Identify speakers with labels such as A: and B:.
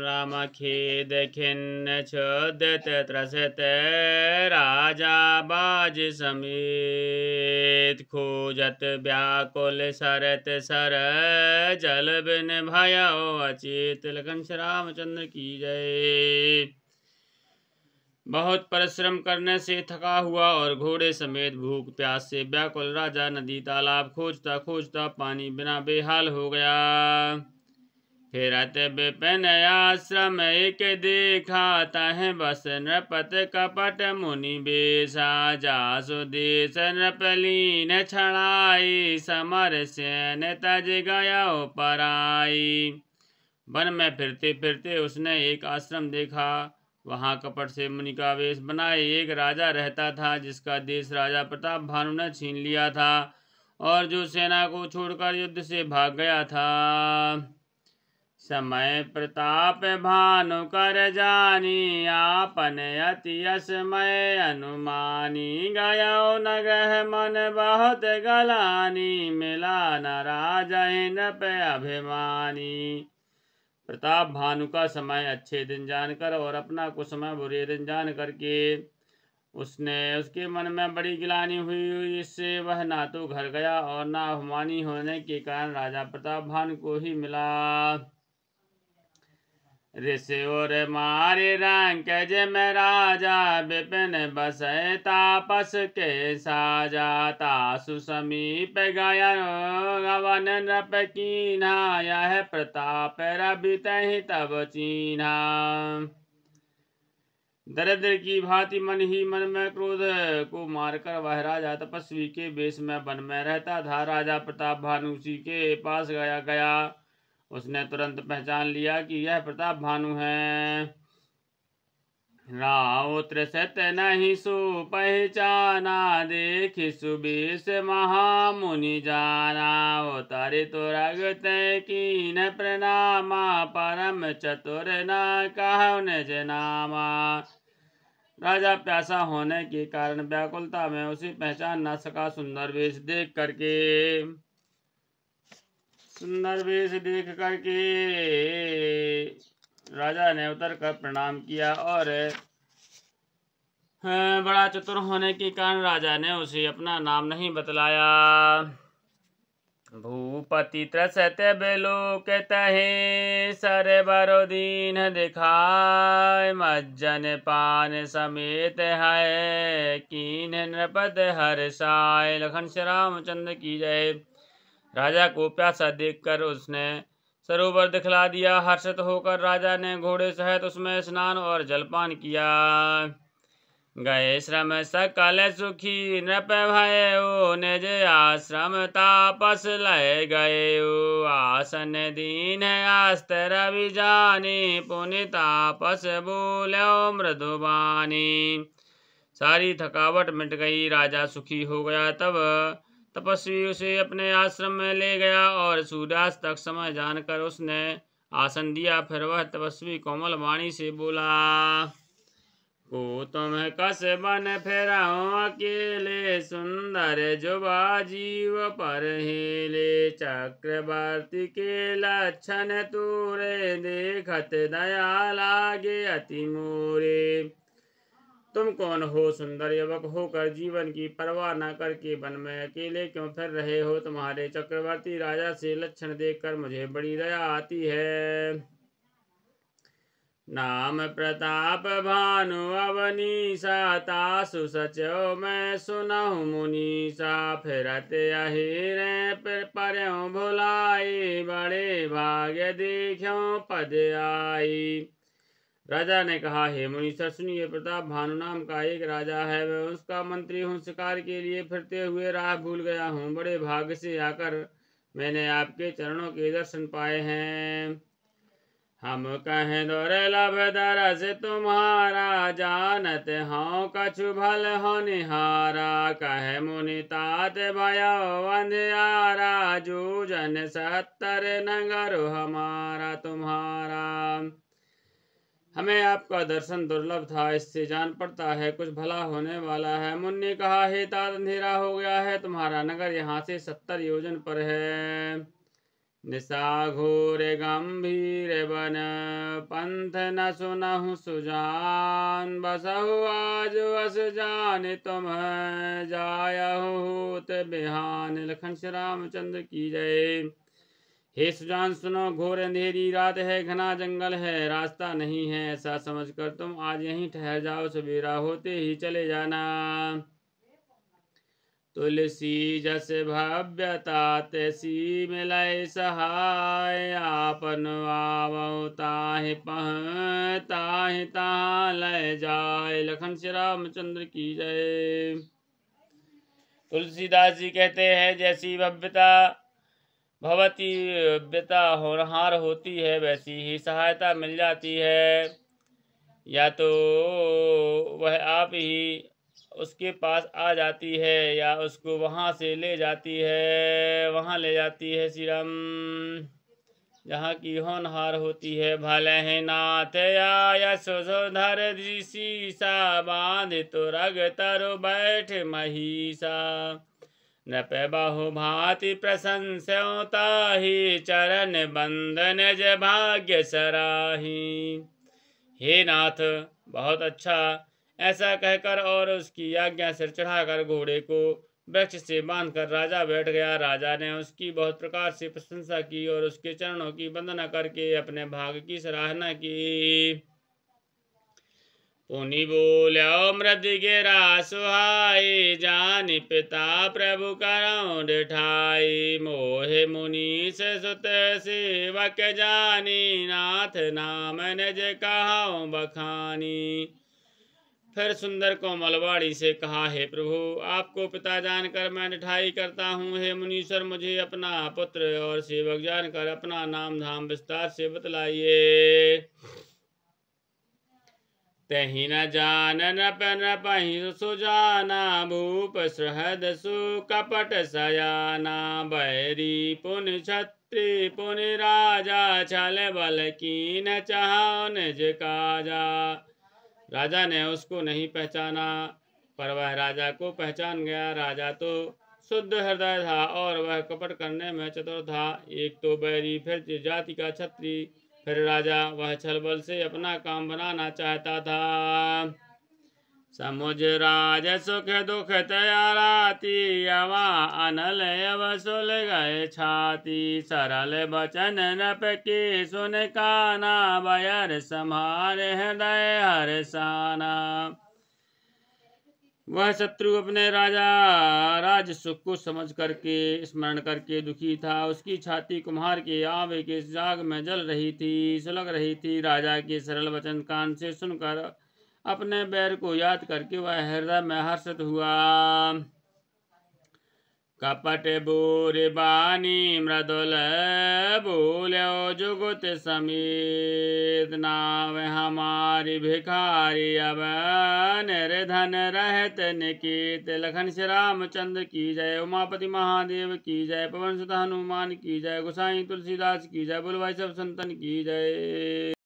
A: रामखेद खिन्न छोदत त्रसत राजा बाज समेत खोजत व्याकुल सरत सर जल बिन भयो अचेत लखन रामचंद्र की जय बहुत परिश्रम करने से थका हुआ और घोड़े समेत भूख प्यास से व्याकुल राजा नदी तालाब खोजता खोजता पानी बिना बेहाल हो गया फिरत विपिन आश्रम एक देखा है बस नृपत कपट मुनि बेसा जासु देश नृपलीन छड़ाई समर सेन तज गया पराई वन में फिरते फिरते उसने एक आश्रम देखा वहाँ कपट से मुनि का वेश बनाए एक राजा रहता था जिसका देश राजा प्रताप भानु ने छीन लिया था और जो सेना को छोड़कर युद्ध से भाग गया था समय प्रताप भानु कर जानी आपन अति असमय मैं अनुमानी गयो नगह मन बहुत गलानी मिला न राजा पे अभिमानी प्रताप भानु का समय अच्छे दिन जानकर और अपना कुछ समय बुरे दिन जान करके उसने उसके मन में बड़ी गिलानी हुई इससे वह ना तो घर गया और ना अभिमानी होने के कारण राजा प्रताप भानु को ही मिला ऋषि और मारे रंग रंकज में राजा विपिन बसे तापस के साजा तासु समीप गया गवन नृप कीना यह प्रताप रवि तहि तब चीना दरिद्र की भांति मन ही मन में क्रोध को मारकर वह राजा तपस्वी के बेश में बन में रहता था राजा प्रताप भानुसी के पास गया गया उसने तुरंत पहचान लिया कि यह प्रताप भानु है राउत्र सत नहीं सु पहचाना देख सुबीस महामुनि जाना उतारे तो रगत की न प्रणामा परम चतुर न कह जनामा राजा प्यासा होने के कारण व्याकुलता में उसी पहचान न सका सुंदर वेश देख करके सुंदर वेश देख करके राजा ने उतर कर प्रणाम किया और हाँ, बड़ा चतुर होने के कारण राजा ने उसे अपना नाम नहीं बतलाया भूपति त्रसत बेलोक तहे सरे बरो दीन दिखाय मज्जन पान समेत है कीन नृपत हर साय लखन श्री रामचंद्र की जय राजा को प्यासा देखकर उसने सरोवर दिखला दिया हर्षित होकर राजा ने घोड़े सहित उसमें स्नान और जलपान किया गए श्रम सकल सुखी नृप भयो निज आश्रम तापस लय गए आसन दीन आस्त रवि जानी पुनि तापस बोलो मृदुबानी सारी थकावट मिट गई राजा सुखी हो गया तब तपस्वी उसे अपने आश्रम में ले गया और सूर्यास्त तक समय जानकर उसने आसन दिया फिर वह तपस्वी कोमल वाणी से बोला को तुम कस बन फेराओ अकेले सुंदर जुबा जीव पर हेले चक्रवर्ती के लक्षण तूरे देखत दया लागे अति मोरे तुम कौन हो सुंदर युवक होकर जीवन की परवाह न करके वन में अकेले क्यों फिर रहे हो तुम्हारे चक्रवर्ती राजा से लक्षण देखकर मुझे बड़ी दया आती है नाम प्रताप भानु अवनी सातासु सचो मैं सुनऊ मुनि सा फिरत अहिरे पर भुलाई बड़े भाग्य देख्यो पद आई राजा ने कहा हे सर सुनिए प्रताप भानु नाम का एक राजा है मैं उसका मंत्री हूँ शिकार के लिए फिरते हुए राह भूल गया हूँ बड़े भाग्य से आकर मैंने आपके चरणों के दर्शन पाए हैं हम कहें दौरे से तुम्हारा जानत हाँ कछु भल हो निहारा कहे मुनि तात भयो सत्तर नगर हमारा तुम्हारा हमें आपका दर्शन दुर्लभ था इससे जान पड़ता है कुछ भला होने वाला है मुन्ने कहा हे तार अंधेरा हो गया है तुम्हारा नगर यहाँ से सत्तर योजन पर है निशा घोर गंभीर बन पंथ न सुनहु सुजान बसहु आज बस जान तुम जाया होत बिहान लखन श्री रामचंद्र की जय हे सुजान सुनो घोर अंधेरी रात है घना जंगल है रास्ता नहीं है ऐसा समझकर तुम आज यहीं ठहर जाओ सवेरा होते ही चले जाना तुलसी जस भव्यता तैसी मिलय सहाय आपन आवताहि पहताहि तहाँ लय जाए लखन श्री रामचंद्र की जय तुलसीदास जी कहते हैं जैसी भव्यता भवती व्यता होनहार होती है वैसी ही सहायता मिल जाती है या तो वह आप ही उसके पास आ जाती है या उसको वहाँ से ले जाती है वहाँ ले जाती है सिरम जहाँ की होनहार होती है भले है नाथ या यशोधर जी सा बांध तो रग तर बैठ महीसा नृप बहु भाति प्रशंसोता ही चरण बंदन जय भाग्य सराही हे नाथ बहुत अच्छा ऐसा कहकर और उसकी आज्ञा सिर चढ़ाकर घोड़े को वृक्ष से बांधकर राजा बैठ गया राजा ने उसकी बहुत प्रकार से प्रशंसा की और उसके चरणों की वंदना करके अपने भाग की सराहना की पुनि बोल्यो मृद गिरा सुहाई जान पिता प्रभु करो ठाई मोहे से सुत सेवक जानी नाथ नाम नज कहा बखानी फिर सुंदर को मलवाड़ी से कहा हे प्रभु आपको पिता जानकर मैं निठाई करता हूँ हे मुनीश्वर मुझे अपना पुत्र और सेवक जानकर अपना नाम धाम विस्तार से बतलाइए तहि न जान नप नपहि सुजाना भूप सहद सु कपट सयाना बैरी पुन छत्री पुन राजा छल बल की न चहान काजा राजा ने उसको नहीं पहचाना पर वह राजा को पहचान गया राजा तो शुद्ध हृदय था और वह कपट करने में चतुर था एक तो बैरी फिर जाति का छत्री फिर राजा वह छलबल से अपना काम बनाना चाहता था समुझ राज सुख दुख तयाराती अवा अनल सुल गए छाती सरल बचन नप की सुन काना बयर सम्हार हृदय हर साना वह शत्रु अपने राजा राज सुख को समझ करके स्मरण करके दुखी था उसकी छाती कुम्हार के आवे के जाग में जल रही थी सुलग रही थी राजा के सरल वचन कान से सुनकर अपने बैर को याद करके वह हृदय में हर्षित हुआ कपट बूरी बानी मृदुल भूल्यो जुगुत समीत नाव हमारी भिखारी अब निर्धन रहत निकित लखन श्री रामचंद्र की जय उमापति महादेव की जय पवन सुत हनुमान की जय गोसाई तुलसीदास की जय बुलवाई सब संतन की जय